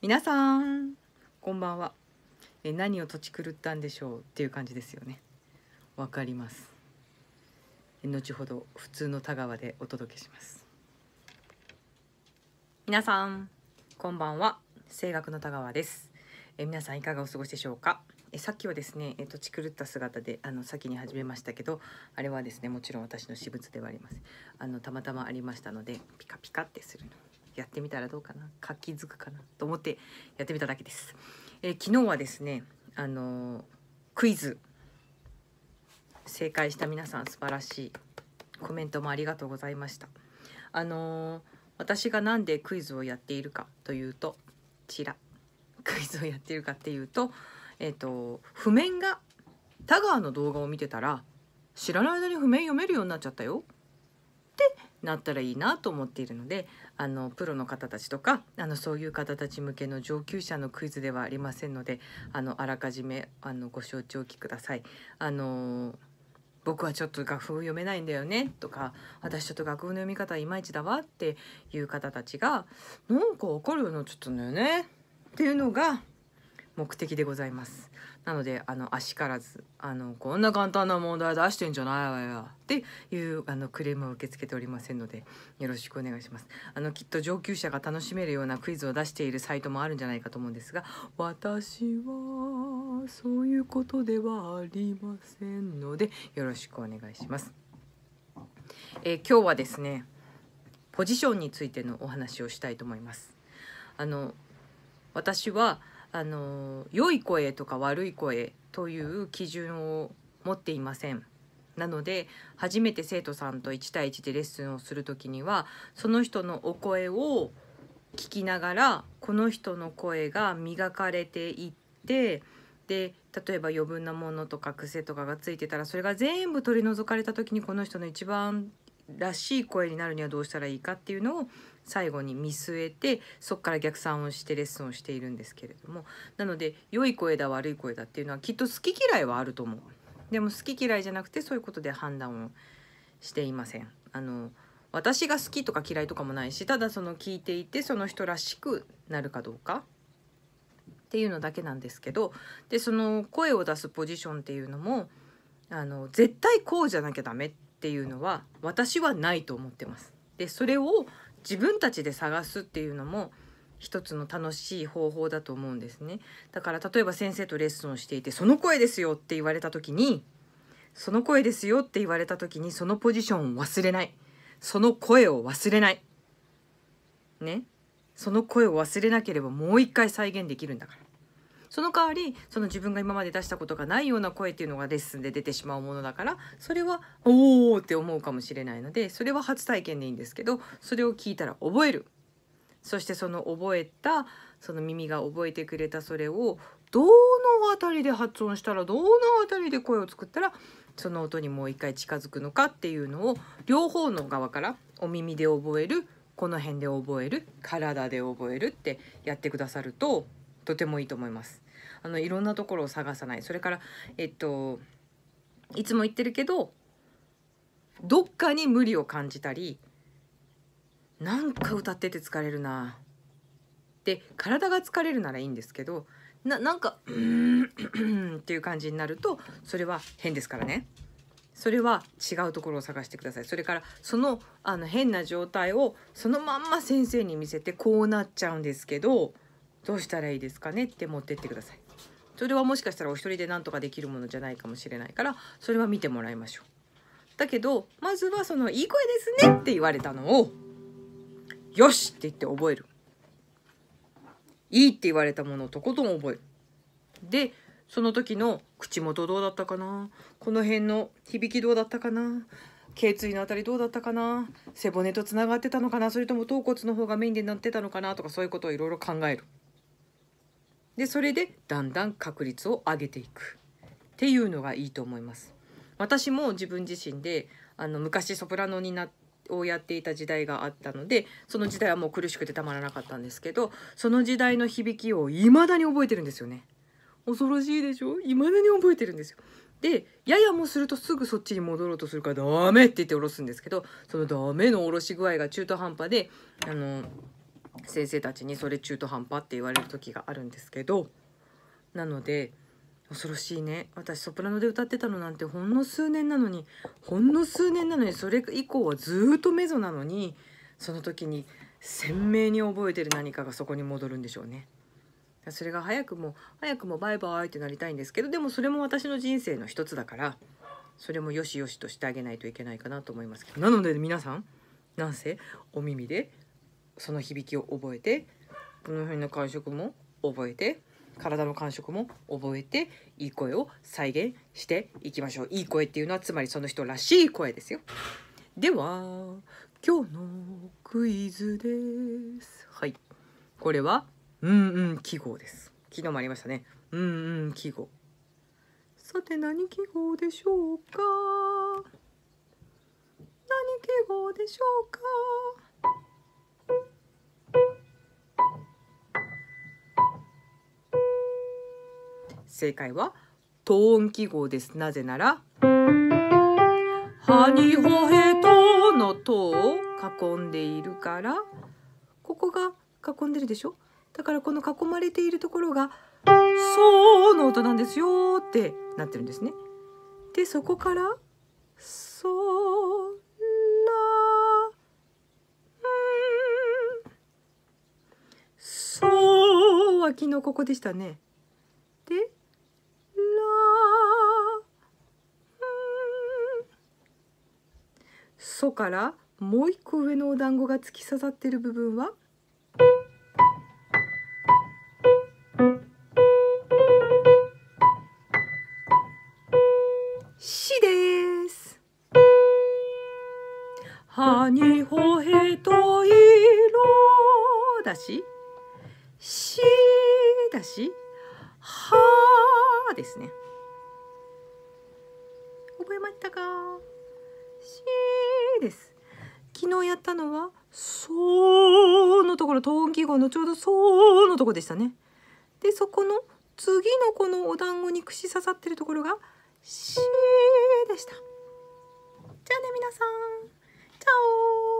皆さんこんばんはえ何を土地狂ったんでしょうっていう感じですよねわかります後ほど普通の田川でお届けします皆さんこんばんは声楽の田川ですえ皆さんいかがお過ごしでしょうかえさっきはですね、えっと、ち狂った姿であの先に始めましたけどあれはですねもちろん私の私物ではありますあのたまたまありましたのでピカピカってするのやってみたらどうかな活気づくかなと思ってやってみただけです。えー、昨日はですねあのー、クイズ正解した皆さん素晴らしいコメントもありがとうございました。あのー、私が何でクイズをやっているかというとちらクイズをやっているかっていうとえっ、と譜面が田川の動画を見てたら知らない間に譜面読めるようになっちゃったよなったらいいなと思っているのであのプロの方たちとかあのそういう方たち向けの上級者のクイズではありませんのであのあらかじめあのご承知おきください。あの僕はちょっと楽譜読めないんだよねとか私ちょっと楽譜の読み方いまいちだわっていう方たちがなんかわかるようになっちゃったんだよねっていうのが目的でございますなのであの足からずあのこんな簡単な問題出してんじゃないわよっていうあのクレームを受け付けておりませんのでよろしくお願いしますあのきっと上級者が楽しめるようなクイズを出しているサイトもあるんじゃないかと思うんですが私はそういうことではありませんのでよろしくお願いします、え今日はですねポジションについてのお話をしたいと思いますあの私はあの良い声とか悪い声という基準を持っていません。なので初めて生徒さんと1対1でレッスンをする時にはその人のお声を聞きながらこの人の声が磨かれていってで例えば余分なものとか癖とかがついてたらそれが全部取り除かれた時にこの人の一番らしい声になるにはどうしたらいいかっていうのを最後に見据えてそこから逆算をしてレッスンをしているんですけれどもなので良い声だ悪い声だっていうのはきっと好き嫌いはあると思うでも好き嫌いじゃなくてそういうことで判断をしていませんあの私が好きとか嫌いとかもないしただその聞いていてその人らしくなるかどうかっていうのだけなんですけどでその声を出すポジションっていうのもあの絶対こうじゃなきゃダメっっていうのは私はないと思ってます。でそれを自分たちで探すっていうのも一つの楽しい方法だと思うんですね。だから例えば先生とレッスンをしていて「その声ですよ」って言われた時に「その声ですよ」って言われた時にそのポジションを忘れないその声を忘れない。ね。その声を忘れなければもう一回再現できるんだから。その代わりその自分が今まで出したことがないような声っていうのがレッスンで出てしまうものだからそれは「おお!」って思うかもしれないのでそれは初体験でいいんですけどそれを聞いたら覚えるそしてその覚えたその耳が覚えてくれたそれをどの辺りで発音したらどの辺りで声を作ったらその音にもう一回近づくのかっていうのを両方の側からお耳で覚えるこの辺で覚える体で覚えるってやってくださるととてもいいと思います。あのいろんなところを探さないそれからえっといつも言ってるけどどっかに無理を感じたりなんか歌ってて疲れるなで体が疲れるならいいんですけどななんか「うん」っていう感じになるとそれは変ですからね。それは違うところを探してくださいそれからそのあの変な状態をそのまんま先生に見せてこうなっちゃうんですけどどうしたらいいですかねって持ってってください。それはもしかしたらお一人で何とかできるものじゃないかもしれないからそれは見てもらいましょう。だけどまずはその「いい声ですね」って言われたのを「よし!」って言って覚える。いいって言われたものをとことん覚える。でその時の口元どうだったかなこの辺の響きどうだったかな頸椎のあたりどうだったかな背骨とつながってたのかなそれとも頭骨の方がメインでなってたのかなとかそういうことをいろいろ考える。でそれでだんだん確率を上げていくっていうのがいいと思います。私も自分自身であの昔ソプラノになをやっていた時代があったのでその時代はもう苦しくてたまらなかったんですけどその時代の響きを未だに覚えてるんですよね恐ろしいでしょ未だに覚えてるんですよでややもするとすぐそっちに戻ろうとするからダメって言って下ろすんですけどそのダメの下ろし具合が中途半端であの先生たちにそれ中途半端って言われる時があるんですけどなので恐ろしいね私ソプラノで歌ってたのなんてほんの数年なのにほんの数年なのにそれ以降はずっとメゾなのにその時に鮮明に覚えてる何かがそこに戻るんでしょうね。それが早くも早くもバイバイってなりたいんですけどでもそれも私の人生の一つだからそれもよしよしとしてあげないといけないかなと思いますけどなので皆さんなんせお耳でその響きを覚えてこの辺の感触も覚えて体の感触も覚えていい声を再現していきましょういい声っていうのはつまりその人らしい声ですよでは今日のクイズですはいこれはうんうん記号です昨日もありましたねうんうん記号さて何記号でしょうか何記号でしょうか正解は等音記号ですなぜなら「はにほへと」の「と」を囲んでいるからここが囲んでるでしょだからこの囲まれているところが「そう」の音なんですよってなってるんですね。でそこから「そう」そうは昨日ここでしたね。ソからもう一個上のお団子が突き刺さってる部分はしです。はにほへといろだし、しだし、はですね。覚えましたかしです昨日やったのは「そーのところ等音記号のちょうど「そーのとこでしたねでそこの次のこのお団子に串刺さってるところが「し」ーでしたじゃあね皆さんチャオ